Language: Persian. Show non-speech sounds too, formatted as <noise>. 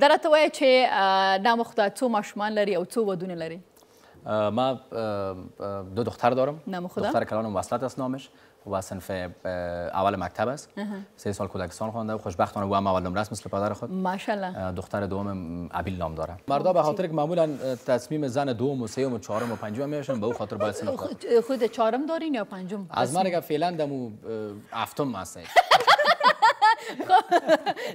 درته وایي چه نامخته څو ماشومان لري او څو ودونه لري ما دو دختر دارم دختر کلانم وصلت است نامش و سنف اول مکتب است سه سال کودکستان خوانده و خوشبختانه او هم اول نمره است مثل پدر خود ماشاءالله دختر دوم ابیل نام داره مردا به خاطر که معمولا تصمیم زن دوم و سوم و چهارم و پنجم میشن به او خاطر باید سن خود چهارم دارین یا پنجم از من فعلا دمو هفتم هستم <laughs>